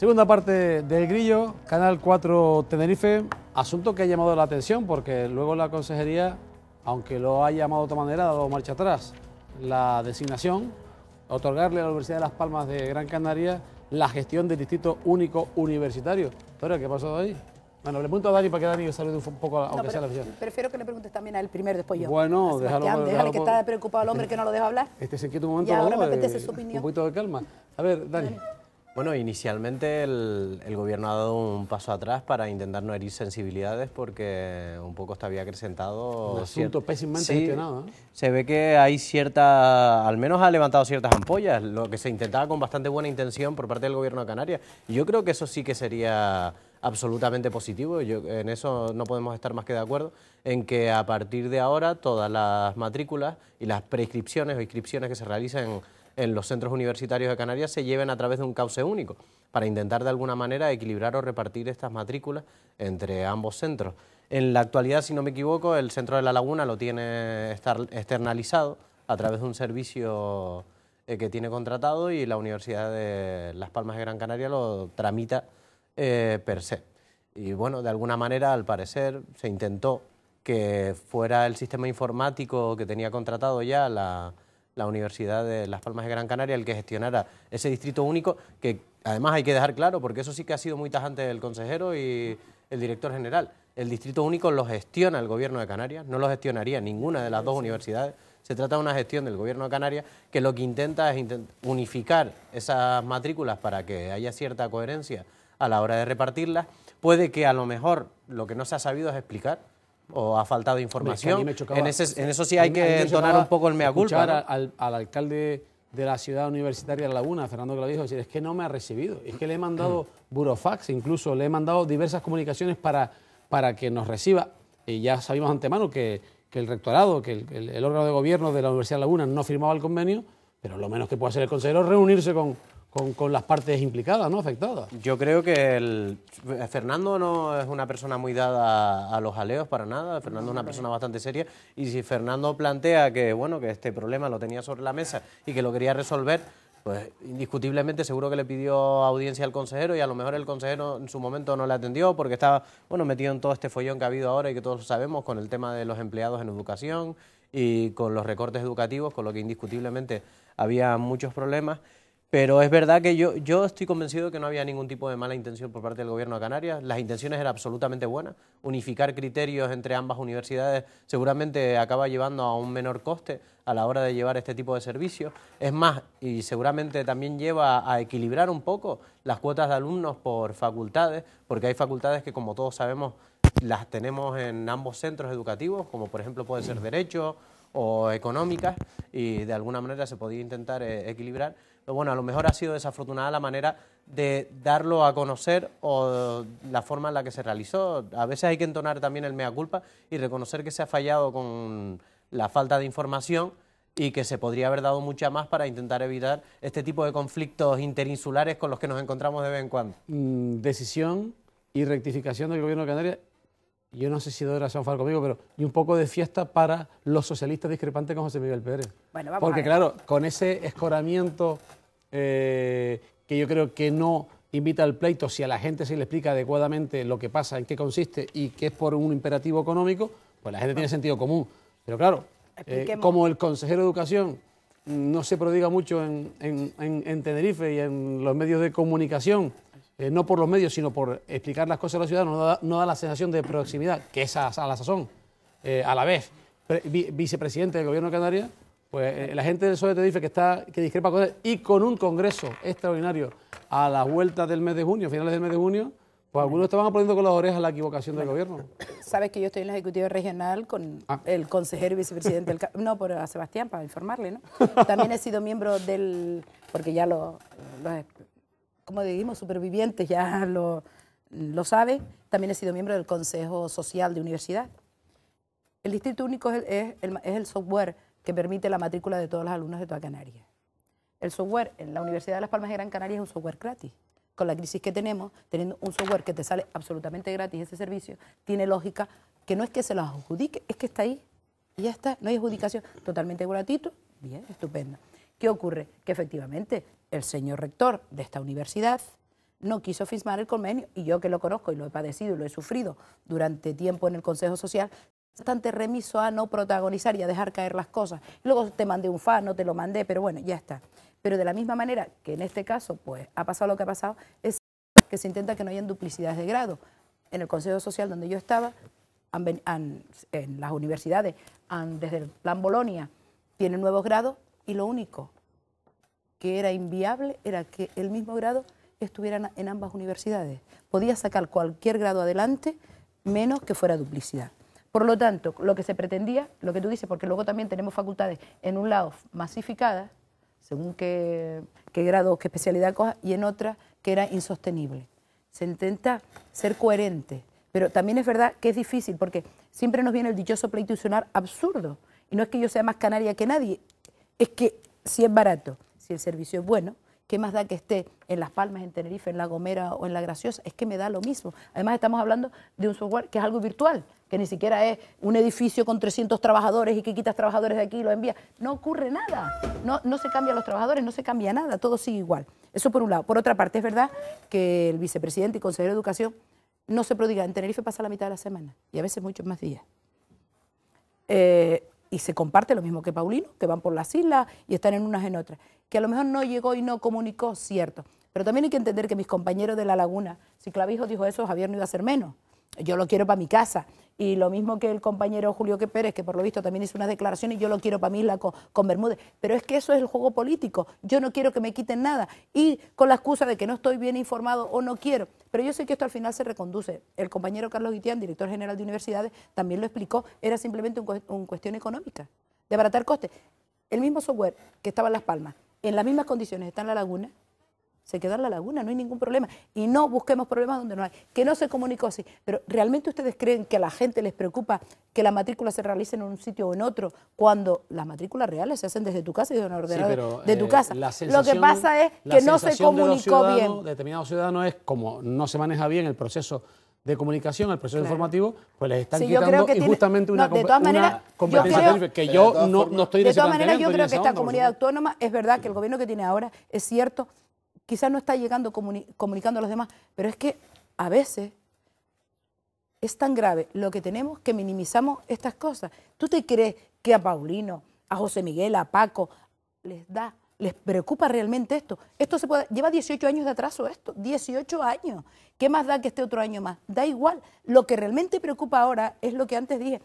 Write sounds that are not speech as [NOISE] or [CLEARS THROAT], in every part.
Segunda parte del grillo, Canal 4 Tenerife, asunto que ha llamado la atención porque luego la consejería, aunque lo ha llamado de otra manera, ha dado marcha atrás. La designación, otorgarle a la Universidad de Las Palmas de Gran Canaria la gestión del Distrito Único Universitario. Pero, ¿qué pasado ahí? Bueno, le pregunto a Dani para que Dani salude un poco, aunque sea la visión. Prefiero que le preguntes también al él primero, después yo. Bueno, déjalo, déjale que está preocupado el hombre que no lo deja hablar. Este se quita un momento. Y ahora me apetece su opinión. Un poquito de calma. A ver, Dani. Bueno, inicialmente el, gobierno ha dado un paso atrás para intentar no herir sensibilidades porque un poco estaba acrecentado... Un asunto pésimamente gestionado. ¿eh? Se ve que hay cierta... al menos ha levantado ciertas ampollas, lo que se intentaba con bastante buena intención por parte del gobierno de Canarias. yo creo que eso sí que sería absolutamente positivo, yo, en eso no podemos estar más que de acuerdo, en que a partir de ahora todas las matrículas y las prescripciones o inscripciones que se realizan en los centros universitarios de Canarias se lleven a través de un cauce único, para intentar de alguna manera equilibrar o repartir estas matrículas entre ambos centros. En la actualidad, si no me equivoco, el centro de La Laguna lo tiene externalizado a través de un servicio eh, que tiene contratado y la Universidad de Las Palmas de Gran Canaria lo tramita eh, per se. Y bueno, de alguna manera, al parecer, se intentó que fuera el sistema informático que tenía contratado ya la, la Universidad de Las Palmas de Gran Canaria el que gestionara ese distrito único, que además hay que dejar claro, porque eso sí que ha sido muy tajante el consejero y el director general. El distrito único lo gestiona el gobierno de Canarias, no lo gestionaría ninguna de las dos universidades. Se trata de una gestión del gobierno de Canarias que lo que intenta es unificar esas matrículas para que haya cierta coherencia a la hora de repartirlas. Puede que a lo mejor lo que no se ha sabido es explicar o ha faltado información. en, eso sí hay que entonar un poco el mea culpa. ¿no? Al, al, alcalde de la ciudad universitaria de Laguna, Fernando Clavijo, decir, es que no me ha recibido, es que le he mandado [CLEARS THROAT] burofax, incluso le he mandado diversas comunicaciones para, para que nos reciba. Y ya sabíamos antemano que, que el rectorado, que el, órgano de gobierno de la Universidad de Laguna no firmaba el convenio, pero lo menos que puede hacer el consejero es reunirse con, con, las partes implicadas, ¿no? Afectadas. Yo creo que el, Fernando no es una persona muy dada a, los aleos para nada. Fernando es una persona bastante seria. Y si Fernando plantea que, bueno, que este problema lo tenía sobre la mesa y que lo quería resolver, pues indiscutiblemente seguro que le pidió audiencia al consejero y a lo mejor el consejero en su momento no le atendió porque estaba bueno metido en todo este follón que ha habido ahora y que todos sabemos con el tema de los empleados en educación y con los recortes educativos, con lo que indiscutiblemente había muchos problemas. Pero es verdad que yo, yo estoy convencido de que no había ningún tipo de mala intención por parte del gobierno de Canarias. Las intenciones eran absolutamente buenas. Unificar criterios entre ambas universidades seguramente acaba llevando a un menor coste a la hora de llevar este tipo de servicios. Es más, y seguramente también lleva a equilibrar un poco las cuotas de alumnos por facultades, porque hay facultades que, como todos sabemos, las tenemos en ambos centros educativos, como por ejemplo puede ser Derecho o Económicas, y de alguna manera se podía intentar eh, equilibrar bueno, a lo mejor ha sido desafortunada la manera de darlo a conocer o la forma en la que se realizó. A veces hay que entonar también el mea culpa y reconocer que se ha fallado con la falta de información y que se podría haber dado mucha más para intentar evitar este tipo de conflictos interinsulares con los que nos encontramos de vez en cuando. Mm, decisión y rectificación del Gobierno de Canarias. Yo no sé si doy razón, Falco conmigo, pero y un poco de fiesta para los socialistas discrepantes con José Miguel Pérez. Porque claro, con ese escoramiento eh, que yo creo que no invita al pleito si a la gente se le explica adecuadamente lo que pasa, en qué consiste y que es por un imperativo económico, pues la gente tiene sentido común. Pero claro, eh, como el consejero de Educación no se prodiga mucho en, Tenerife y en los medios de comunicación, eh, no por los medios, sino por explicar las cosas a los ciudadanos, no da, la sensación de proximidad, que es a, la sazón, a la vez vicepresidente del Gobierno de Canarias, pues eh, la gente del PSOE te dice que está que discrepa con él y con un congreso extraordinario a la vuelta del mes de junio, finales del mes de junio, pues algunos estaban poniendo con las orejas la equivocación del gobierno. Sabes que yo estoy en la ejecutiva regional con ah. el consejero y vicepresidente del no por Sebastián para informarle, ¿no? [LAUGHS] También he sido miembro del porque ya los lo, como decimos supervivientes ya lo lo sabe. también he sido miembro del Consejo Social de Universidad. El Distrito Único es, es el software que permite la matrícula de todos los alumnos de toda Canarias. El software en la Universidad de Las Palmas de Gran Canaria es un software gratis. Con la crisis que tenemos, teniendo un software que te sale absolutamente gratis ese servicio, tiene lógica que no es que se lo adjudique, es que está ahí y ya está, no hay adjudicación, totalmente gratuito, bien, estupendo. ¿Qué ocurre? Que efectivamente el señor rector de esta universidad no quiso firmar el convenio y yo que lo conozco y lo he padecido y lo he sufrido durante tiempo en el Consejo Social, bastante remiso a no protagonizar y a dejar caer las cosas. Luego te mandé un fan, no te lo mandé, pero bueno, ya está. Pero de la misma manera que en este caso, pues ha pasado lo que ha pasado, es que se intenta que no hayan duplicidades de grado. En el Consejo Social donde yo estaba, en las universidades, desde el Plan Bolonia, tienen nuevos grados y lo único que era inviable era que el mismo grado estuviera en ambas universidades. Podía sacar cualquier grado adelante menos que fuera duplicidad. Por lo tanto, lo que se pretendía, lo que tú dices, porque luego también tenemos facultades en un lado masificadas, según qué, grado, qué especialidad coja, y en otra que era insostenible. Se intenta ser coherente, pero también es verdad que es difícil, porque siempre nos viene el dichoso pleito absurdo. Y no es que yo sea más canaria que nadie, es que si es barato, si el servicio es bueno, ¿Qué más da que esté en Las Palmas, en Tenerife, en La Gomera o en La Graciosa? Es que me da lo mismo. Además estamos hablando de un software que es algo virtual, que ni siquiera es un edificio con 300 trabajadores y que quitas trabajadores de aquí y los envías. No ocurre nada. No, no se cambian los trabajadores, no se cambia nada, todo sigue igual. Eso por un lado. Por otra parte, es verdad que el vicepresidente y consejero de Educación no se prodiga. En Tenerife pasa la mitad de la semana y a veces muchos más días. Eh, y se comparte lo mismo que Paulino, que van por las islas y están en unas en otras. Que a lo mejor no llegó y no comunicó, cierto. Pero también hay que entender que mis compañeros de la laguna, si Clavijo dijo eso, Javier no iba a ser menos yo lo quiero para mi casa. Y lo mismo que el compañero Julio que Pérez, que por lo visto también hizo unas declaraciones, yo lo quiero para mí la con, Bermúdez. Pero es que eso es el juego político. Yo no quiero que me quiten nada. Y con la excusa de que no estoy bien informado o no quiero. Pero yo sé que esto al final se reconduce. El compañero Carlos Guitián, director general de universidades, también lo explicó. Era simplemente una cuestión económica, de abaratar costes. El mismo software que estaba en Las Palmas, en las mismas condiciones está en La Laguna, se queda en la laguna, no hay ningún problema. Y no busquemos problemas donde no hay. Que no se comunicó así. Pero ¿realmente ustedes creen que a la gente les preocupa que la matrícula se realice en un sitio o en otro cuando las matrículas reales se hacen desde tu casa y de una ordenador de tu eh, casa? Lo que pasa es que no se comunicó bien. Determinados ciudadanos es como no se maneja bien el proceso de comunicación, el proceso informativo, pues les están quitando que injustamente una, maneras, competencia que yo no, De todas maneras, yo creo que esta comunidad autónoma, es verdad que el gobierno que tiene ahora, es cierto, quizás no está llegando, comunicando a los demás, pero es que a veces es tan grave lo que tenemos que minimizamos estas cosas. ¿Tú te crees que a Paulino, a José Miguel, a Paco, les da, les preocupa realmente esto? Esto se lleva 18 años de atraso esto, 18 años. ¿Qué más da que este otro año más? Da igual. Lo que realmente preocupa ahora es lo que antes dije,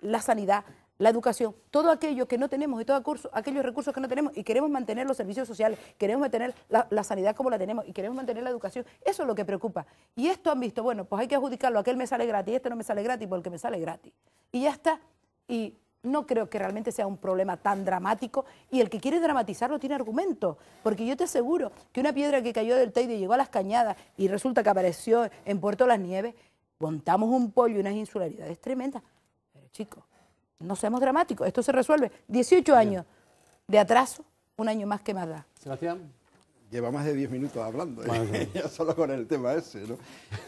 la sanidad, la educación, todo aquello que no tenemos y todos aquellos recursos que no tenemos y queremos mantener los servicios sociales, queremos mantener la, sanidad como la tenemos y queremos mantener la educación, eso es lo que preocupa. Y esto han visto, bueno, pues hay que adjudicarlo, aquel me sale gratis, este no me sale gratis porque pues me sale gratis. Y ya está. Y no creo que realmente sea un problema tan dramático y el que quiere dramatizarlo tiene argumento, porque yo te aseguro que una piedra que cayó del Teide y llegó a las cañadas y resulta que apareció en Puerto Las Nieves, montamos un pollo y unas insularidades tremendas. Pero chicos, no seamos dramáticos, esto se resuelve. 18 años de atraso, un año más que más da. Sebastián. Lleva más de 10 minutos hablando, ¿eh? [LAUGHS] solo con el tema ese, ¿no?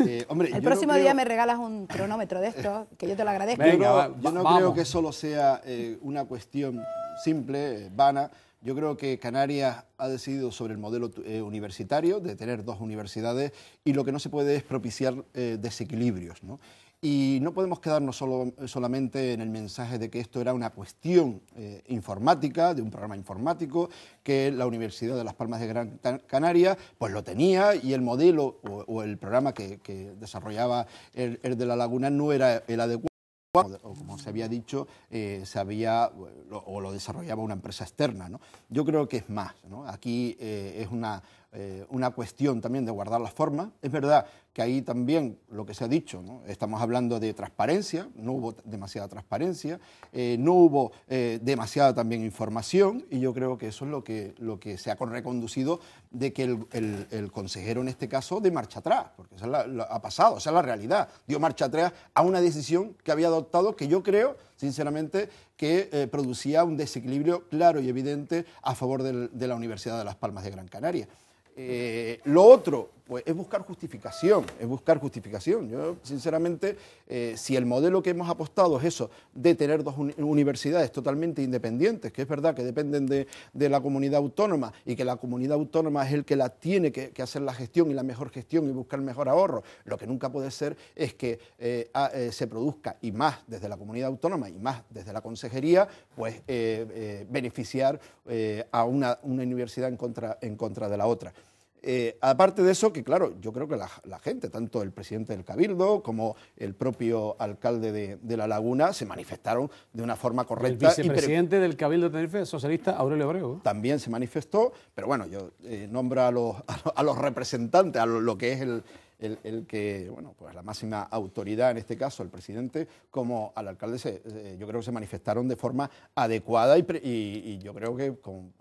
Eh, hombre, el próximo día me regalas un cronómetro de esto, que yo te lo agradezco. yo, no, creo que solo sea eh, una cuestión simple, vana. Yo creo que Canarias ha decidido sobre el modelo universitario, de tener dos universidades, y lo que no se puede es propiciar desequilibrios. ¿no? Y no podemos quedarnos solo, eh, solamente en el mensaje de que esto era una cuestión eh, informática, de un programa informático, que la Universidad de Las Palmas de Gran Canaria pues lo tenía y el modelo o, el programa que, desarrollaba el, de la laguna no era el adecuado o como se había dicho, eh, se había, lo, desarrollaba una empresa externa. ¿no? Yo creo que es más. Aquí es una, una cuestión también de guardar la forma Es verdad que ahí también lo que se ha dicho, estamos hablando de transparencia, no hubo demasiada transparencia, eh, no hubo eh, demasiada también información y yo creo que eso es lo que, lo que se ha reconducido de que el, consejero en este caso de marcha atrás, porque eso ha pasado, esa es la realidad, dio marcha atrás a una decisión que había adoptado que yo creo, sinceramente, que eh, producía un desequilibrio claro y evidente a favor de la Universidad de Las Palmas de Gran Canaria. lo otro, pues es buscar justificación, es buscar justificación. Yo, sinceramente, eh, si el modelo que hemos apostado es eso, de tener dos universidades totalmente independientes, que es verdad que dependen de, la comunidad autónoma y que la comunidad autónoma es el que la tiene que, hacer la gestión y la mejor gestión y buscar mejor ahorro, lo que nunca puede ser es que eh, eh, se produzca, y más desde la comunidad autónoma y más desde la consejería, pues beneficiar a una, universidad contra, en contra de la otra. Eh, aparte de eso, que claro, yo creo que la, gente, tanto el presidente del Cabildo como el propio alcalde de, La Laguna, se manifestaron de una forma correcta. El vicepresidente del Cabildo de Tenerife, socialista Aurelio Abreu. También se manifestó, pero bueno, yo eh, nombro a los, representantes, a lo, que es el, que, bueno, pues la máxima autoridad, en este caso el presidente, como al alcalde, eh, yo creo que se manifestaron de forma adecuada y, yo creo que con,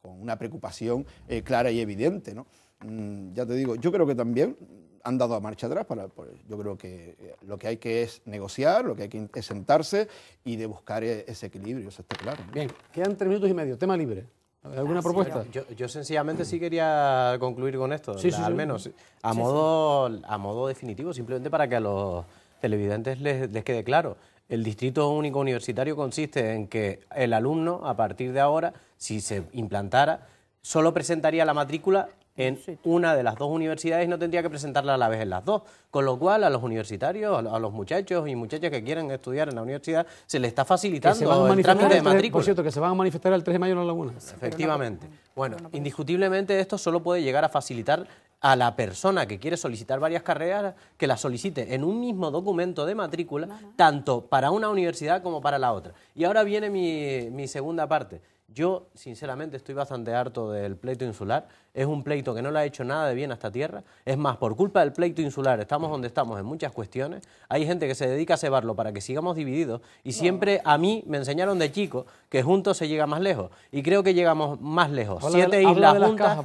con una preocupación clara y evidente, ¿no? Mm, ya te digo, yo creo que también han dado a marcha atrás. Para, pues, yo creo que eh, lo que hay que es negociar, lo que hay que es sentarse y de buscar eh, ese equilibrio, eso está claro. Bien, quedan tres minutos y medio, tema libre. ¿Alguna ah, propuesta? yo, sencillamente sí quería concluir con esto, al menos a, modo, a modo definitivo, simplemente para que a los televidentes les quede claro. El distrito único universitario consiste en que el alumno, a partir de ahora, si se implantara, solo presentaría la matrícula en una de las dos universidades y no tendría que presentarla a la vez en las dos. Con lo cual, a los universitarios, a los muchachos y muchachas que quieren estudiar en la universidad, se les está facilitando el trámite de matrícula. Por cierto, que se van a manifestar el 3 de mayo en la laguna. Efectivamente. Bueno, indiscutiblemente esto solo puede llegar a facilitar a la persona que quiere solicitar varias carreras que la solicite en un mismo documento de matrícula, tanto para una universidad como para la otra. Y ahora viene mi segunda parte. Yo, sinceramente, estoy bastante harto del pleito insular. Es un pleito que no le ha hecho nada de bien a esta tierra. Es más, por culpa del pleito insular estamos donde estamos en muchas cuestiones. Hay gente que se dedica a cebarlo para que sigamos divididos. Y siempre a mí me enseñaron de chico que juntos se llega más lejos. Y creo que llegamos más lejos. siete islas juntas,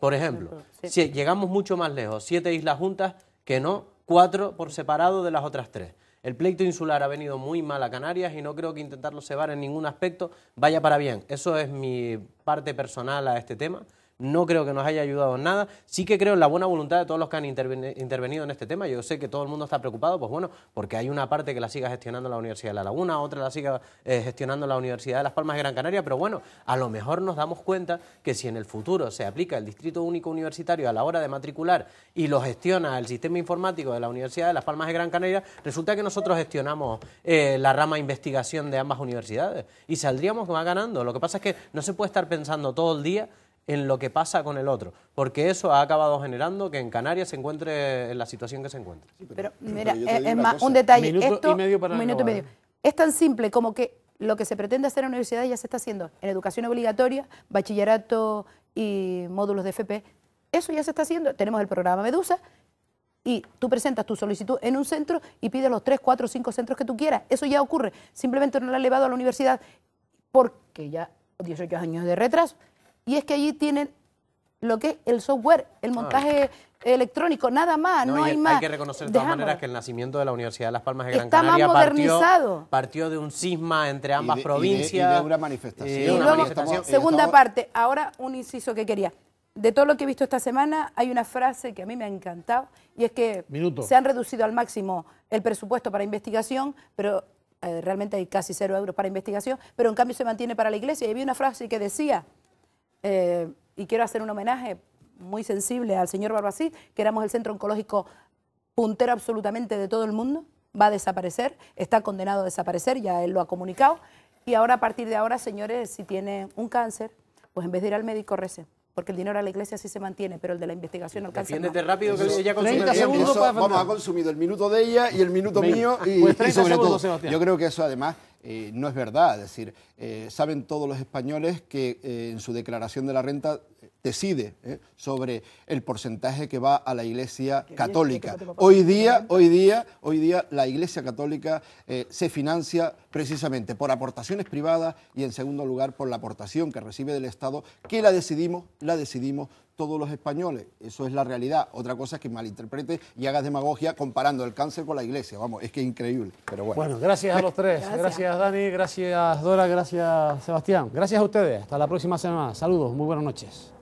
por ejemplo. llegamos mucho más lejos. Siete islas juntas que no cuatro por separado de las otras tres. El pleito insular ha venido muy mal a Canarias y no creo que intentarlo cebar en ningún aspecto vaya para bien. Eso es mi parte personal a este tema no creo que nos haya ayudado en nada. Sí que creo en la buena voluntad de todos los que han intervenido en este tema. Yo sé que todo el mundo está preocupado, pues bueno, porque hay una parte que la siga gestionando la Universidad de La Laguna, otra la siga eh, gestionando la Universidad de Las Palmas de Gran Canaria, pero bueno, a lo mejor nos damos cuenta que si en el futuro se aplica el Distrito Único Universitario a la hora de matricular y lo gestiona el sistema informático de la Universidad de Las Palmas de Gran Canaria, resulta que nosotros gestionamos eh, la rama investigación de ambas universidades y saldríamos más ganando. Lo que pasa es que no se puede estar pensando todo el día en lo que pasa con el otro, porque eso ha acabado generando que en Canarias se encuentre en la situación que se encuentra. pero, mira, eh, es, más, un detalle. Minuto y medio minuto y medio. Es tan simple como que lo que se pretende hacer en la universidad ya se está haciendo en educación obligatoria, bachillerato y módulos de FP. Eso ya se está haciendo. Tenemos el programa Medusa y tú presentas tu solicitud en un centro y pides los tres, cuatro, cinco centros que tú quieras. Eso ya ocurre. Simplemente no lo han elevado a la universidad porque ya 18 años de retraso y es que allí tienen lo que es el software, el ah, montaje electrónico, nada más, no, hay más. Hay que reconocer de todas maneras que el nacimiento de la Universidad de Las Palmas de Gran Canaria partió, partió, de un cisma entre ambas provincias. Y de, una manifestación. Eh, segunda parte, ahora un inciso que quería. De todo lo que he visto esta semana, hay una frase que a mí me ha encantado y es que se han reducido al máximo el presupuesto para investigación, pero eh, realmente hay casi cero euros para investigación, pero en cambio se mantiene para la iglesia. Y había una frase que decía, eh, y quiero hacer un homenaje muy sensible al señor Barbací que éramos el centro oncológico puntero absolutamente de todo el mundo, va a desaparecer, está condenado a desaparecer, ya él lo ha comunicado, y ahora a partir de ahora, señores, si tiene un cáncer, pues en vez de ir al médico, rece, porque el dinero a la iglesia sí se mantiene, pero el de la investigación alcanza. Defiéndete rápido que ella Vamos, ha consumido el minuto de ella y el minuto mío. Y, pues sobre todo, yo creo que eso además eh, no es verdad. Es decir, eh, saben todos los españoles que eh, en su declaración de la renta decide sobre el porcentaje que va a la Iglesia Católica. Este hoy día, hoy día, hoy día la Iglesia Católica se financia precisamente por aportaciones privadas y en segundo lugar por la aportación que recibe del Estado, que la decidimos, la decidimos todos los españoles. Eso es la realidad. Otra cosa es que malinterprete y hagas demagogia comparando el cáncer con la iglesia. Vamos, es que es increíble. Pero bueno. Bueno, gracias a los tres. gracias Dani, gracias Dora, gracias Sebastián. Gracias a ustedes. Hasta la próxima semana. Saludos, muy buenas noches.